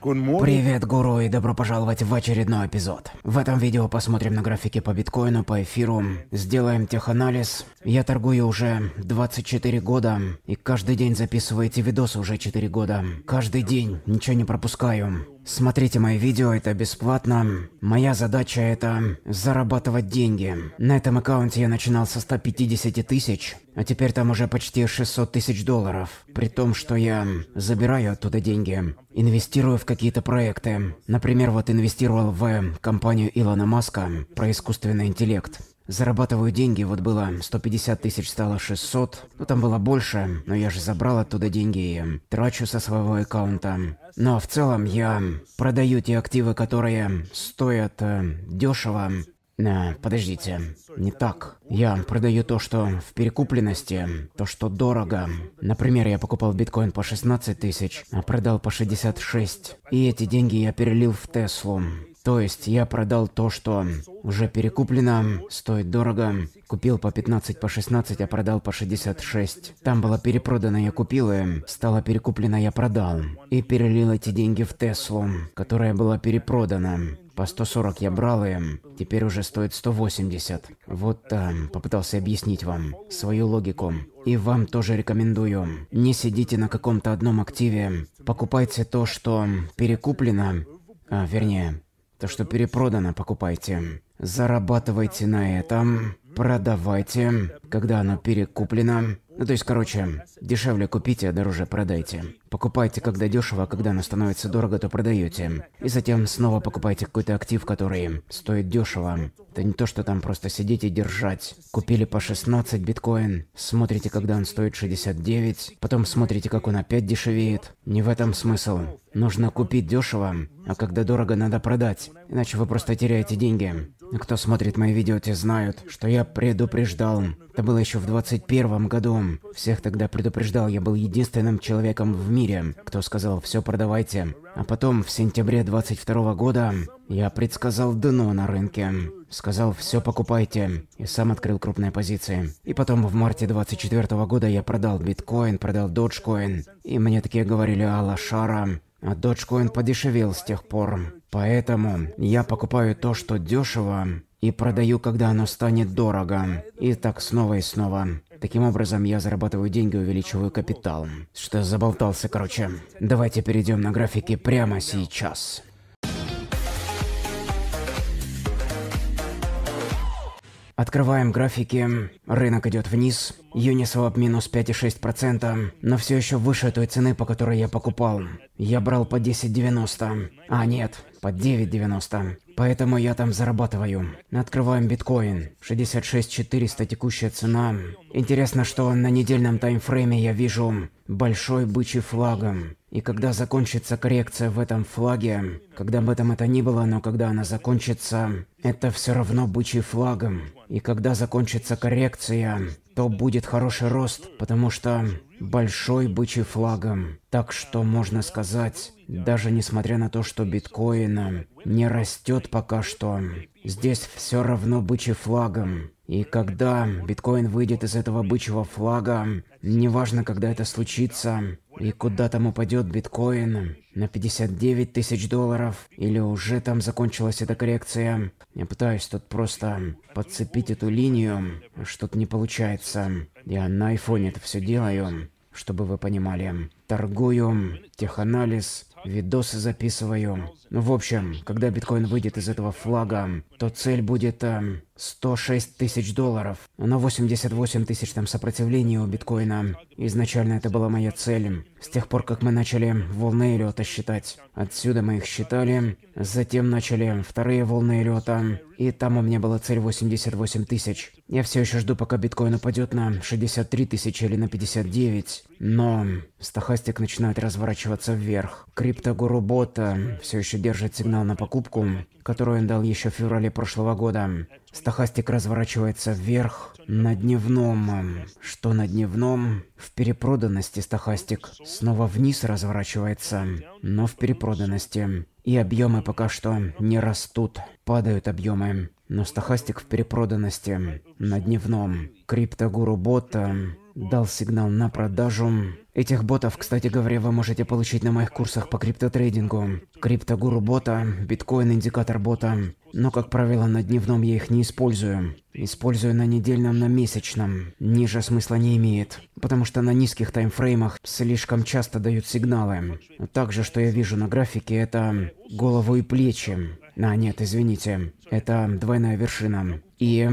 Привет, гуру, и добро пожаловать в очередной эпизод. В этом видео посмотрим на графики по биткоину, по эфиру, сделаем теханализ. Я торгую уже 24 года, и каждый день записываете видосы уже 4 года. Каждый день, ничего не пропускаю. Смотрите мои видео, это бесплатно. Моя задача это зарабатывать деньги. На этом аккаунте я начинал со 150 тысяч, а теперь там уже почти 600 тысяч долларов. При том, что я забираю оттуда деньги, инвестирую в какие-то проекты. Например, вот инвестировал в компанию Илона Маска про искусственный интеллект. Зарабатываю деньги, вот было 150 тысяч, стало 600. Ну там было больше, но я же забрал оттуда деньги и трачу со своего аккаунта. Но в целом я продаю те активы, которые стоят э, дешево. Э, подождите, не так. Я продаю то, что в перекупленности, то, что дорого. Например, я покупал биткоин по 16 тысяч, а продал по 66. И эти деньги я перелил в Теслу. То есть я продал то, что уже перекуплено, стоит дорого. Купил по 15, по 16, а продал по 66. Там было перепродано, я купил и стало перекуплено, я продал. И перелил эти деньги в Теслу, которая была перепродана. По 140 я брал и теперь уже стоит 180. Вот там э, попытался объяснить вам свою логику. И вам тоже рекомендую. Не сидите на каком-то одном активе. Покупайте то, что перекуплено, а, вернее, то, что перепродано, покупайте. Зарабатывайте на этом, продавайте, когда оно перекуплено. Ну, то есть, короче, дешевле купите, а дороже продайте. Покупайте, когда дешево, а когда оно становится дорого, то продаете. И затем снова покупайте какой-то актив, который стоит дешево, это не то, что там просто сидеть и держать. Купили по 16 биткоин, смотрите, когда он стоит 69, потом смотрите, как он опять дешевеет. Не в этом смысл. Нужно купить дешево, а когда дорого, надо продать. Иначе вы просто теряете деньги. Кто смотрит мои видео, те знают, что я предупреждал. Это было еще в 21 году. Всех тогда предупреждал, я был единственным человеком в мире, кто сказал «все продавайте». А потом, в сентябре 22 года, я предсказал дно на рынке. Сказал, все покупайте. И сам открыл крупные позиции. И потом в марте 24 -го года я продал биткоин, продал доджкоин. И мне такие говорили, Алла Шара, а доджкоин подешевел с тех пор. Поэтому я покупаю то, что дешево, и продаю, когда оно станет дорого. И так снова и снова. Таким образом, я зарабатываю деньги, увеличиваю капитал. Что заболтался, короче. Давайте перейдем на графики прямо сейчас. Открываем графики. Рынок идет вниз. Uniswap минус 5,6%, но все еще выше той цены, по которой я покупал. Я брал по 10,90. А нет, по 9,90. Поэтому я там зарабатываю. Открываем биткоин. 66400 текущая цена. Интересно, что на недельном таймфрейме я вижу большой бычий флагом. И когда закончится коррекция в этом флаге, когда бы там это ни было, но когда она закончится, это все равно бычий флагом. И когда закончится коррекция, то будет хороший рост, потому что большой бычий флагом. Так что можно сказать, даже несмотря на то, что биткоин не растет пока что, здесь все равно бычий флагом. И когда биткоин выйдет из этого бычьего флага, неважно, когда это случится, и куда там упадет биткоин на 59 тысяч долларов, или уже там закончилась эта коррекция. Я пытаюсь тут просто подцепить эту линию, что-то не получается. Я на айфоне это все делаю, чтобы вы понимали. Торгую, теханализ, видосы записываю. В общем, когда биткоин выйдет из этого флага, то цель будет э, эм, 106 тысяч долларов. на 88 тысяч там сопротивления у биткоина. Изначально это была моя цель. С тех пор, как мы начали волны Эллиота считать. Отсюда мы их считали. Затем начали вторые волны Эллиота. И там у меня была цель 88 тысяч. Я все еще жду, пока биткоин упадет на 63 тысячи или на 59. Но стахастик начинает разворачиваться вверх. Крип Криптогуру Бота все еще держит сигнал на покупку, которую он дал еще в феврале прошлого года. Стохастик разворачивается вверх на дневном. Что на дневном? В перепроданности стохастик Снова вниз разворачивается, но в перепроданности. И объемы пока что не растут. Падают объемы. Но стохастик в перепроданности на дневном. Криптогуру бота дал сигнал на продажу. Этих ботов, кстати говоря, вы можете получить на моих курсах по криптотрейдингу. Криптогуру бота, биткоин индикатор бота. Но, как правило, на дневном я их не использую. Использую на недельном, на месячном. Ниже смысла не имеет. Потому что на низких таймфреймах слишком часто дают сигналы. Также, что я вижу на графике, это голову и плечи. А, нет, извините. Это двойная вершина. И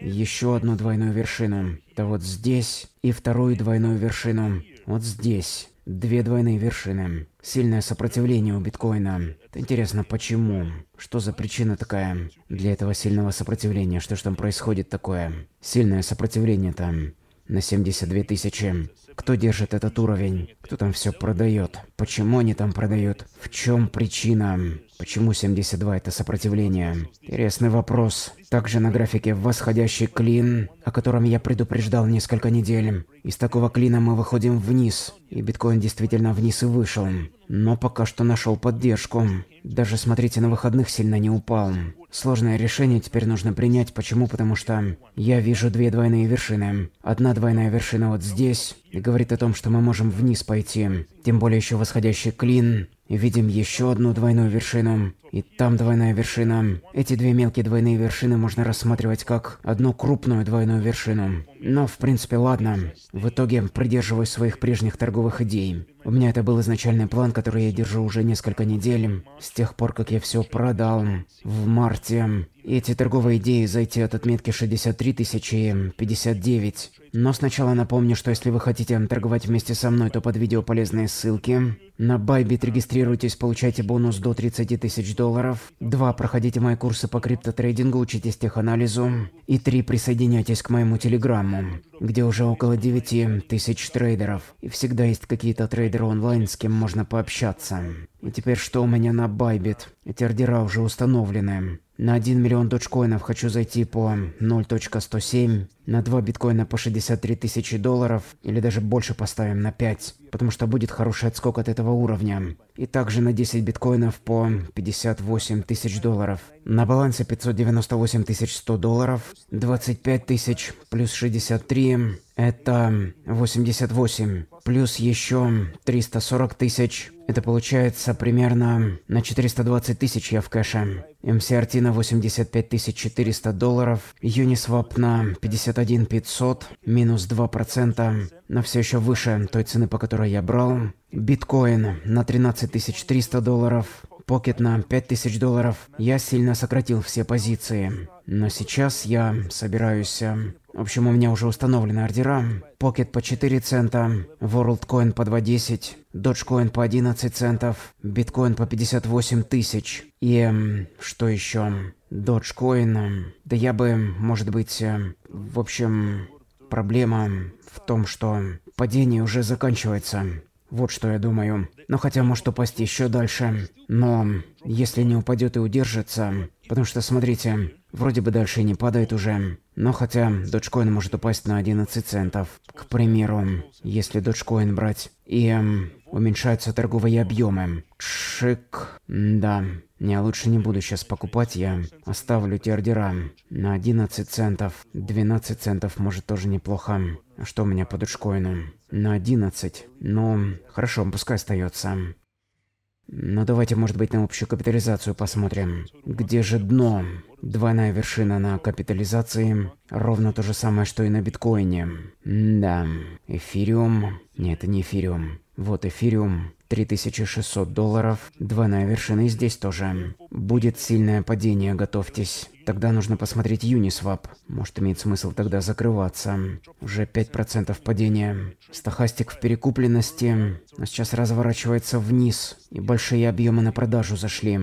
еще одну двойную вершину. Да вот здесь и вторую двойную вершину. Вот здесь. Две двойные вершины. Сильное сопротивление у биткоина. интересно, почему? Что за причина такая для этого сильного сопротивления? Что ж там происходит такое? Сильное сопротивление там на 72 тысячи. Кто держит этот уровень? Кто там все продает? Почему они там продают? В чем причина? Почему 72 это сопротивление? Интересный вопрос. Также на графике восходящий клин, о котором я предупреждал несколько недель. Из такого клина мы выходим вниз, и биткоин действительно вниз и вышел. Но пока что нашел поддержку. Даже смотрите, на выходных сильно не упал. Сложное решение теперь нужно принять. Почему? Потому что я вижу две двойные вершины. Одна двойная вершина вот здесь, и говорит о том, что мы можем вниз пойти. Тем более еще восходящий клин и видим еще одну двойную вершину. И там двойная вершина. Эти две мелкие двойные вершины можно рассматривать как одну крупную двойную вершину. Но, в принципе, ладно. В итоге придерживаюсь своих прежних торговых идей. У меня это был изначальный план, который я держу уже несколько недель, с тех пор, как я все продал в марте. эти торговые идеи зайти от отметки 63 тысячи 59. Но сначала напомню, что если вы хотите торговать вместе со мной, то под видео полезные ссылки. На Байбит регистрируйтесь, получайте бонус до 30 тысяч долларов. Два, проходите мои курсы по криптотрейдингу, учитесь теханализу. И три, присоединяйтесь к моему телеграмму, где уже около 9 тысяч трейдеров. И всегда есть какие-то трейдеры онлайн, с кем можно пообщаться. И теперь что у меня на Байбит? Эти ордера уже установлены. На 1 миллион дочкоинов хочу зайти по 0.107 на 2 биткоина по 63 тысячи долларов, или даже больше поставим на 5, потому что будет хороший отскок от этого уровня. И также на 10 биткоинов по 58 тысяч долларов. На балансе 598 тысяч 100 долларов, 25 тысяч плюс 63, это 88, плюс еще 340 тысяч. Это получается примерно на 420 тысяч я в кэше. MCRT на 85 400 долларов, Uniswap на 50 61 500, минус 2%, но все еще выше той цены, по которой я брал. Биткоин на 13300 долларов, Покет на 5000 долларов. Я сильно сократил все позиции. Но сейчас я собираюсь... Э, в общем, у меня уже установлены ордера. Pocket по 4 цента, WorldCoin по 2.10, Dogecoin по 11 центов, Bitcoin по 58 тысяч. И... что еще? Dogecoin. Да я бы, может быть, э, в общем, проблема в том, что падение уже заканчивается. Вот что я думаю. Но хотя может упасть еще дальше. Но если не упадет и удержится, потому что смотрите, Вроде бы дальше не падает уже. Но хотя доджкоин может упасть на 11 центов, к примеру, если доджкоин брать. И эм, уменьшаются торговые объемы. Шик. Да. Я лучше не буду сейчас покупать, я оставлю те ордера на 11 центов. 12 центов может тоже неплохо. Что у меня по доджкоину? На 11. Ну, хорошо, пускай остается. Но ну, давайте, может быть, на общую капитализацию посмотрим. Где же дно? Двойная вершина на капитализации. Ровно то же самое, что и на биткоине. да. Эфириум. Нет, не эфириум. Вот эфириум. 3600 долларов. Двойная вершина и здесь тоже. Будет сильное падение, готовьтесь. Тогда нужно посмотреть Uniswap. Может, имеет смысл тогда закрываться. Уже 5% падения. Стохастик в перекупленности, но сейчас разворачивается вниз. И большие объемы на продажу зашли.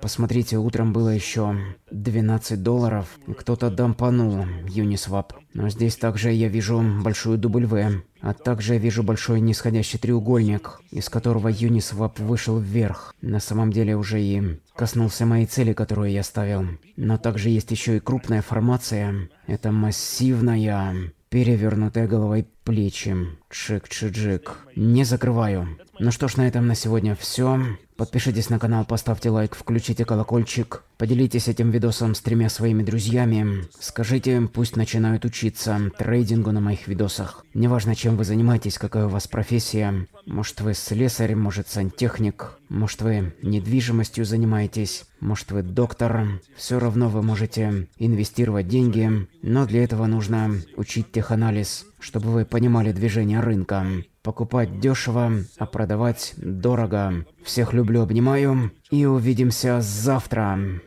Посмотрите, утром было еще 12 долларов. И Кто-то дампанул Uniswap. Но здесь также я вижу большую W, а также я вижу большой нисходящий треугольник, из которого Uniswap вышел вверх. На самом деле уже и коснулся моей цели, которую я ставил. Но также есть еще и крупная формация. Это массивная, перевернутая головой плечи. Чик-чик-чик. Не закрываю. Ну что ж, на этом на сегодня все. Подпишитесь на канал, поставьте лайк, включите колокольчик, поделитесь этим видосом с тремя своими друзьями. Скажите им, пусть начинают учиться трейдингу на моих видосах. Неважно, чем вы занимаетесь, какая у вас профессия. Может вы слесарь, может сантехник, может вы недвижимостью занимаетесь, может вы доктор. Все равно вы можете инвестировать деньги, но для этого нужно учить теханализ, чтобы вы понимали движение рынка покупать дешево, а продавать дорого. Всех люблю, обнимаю и увидимся завтра.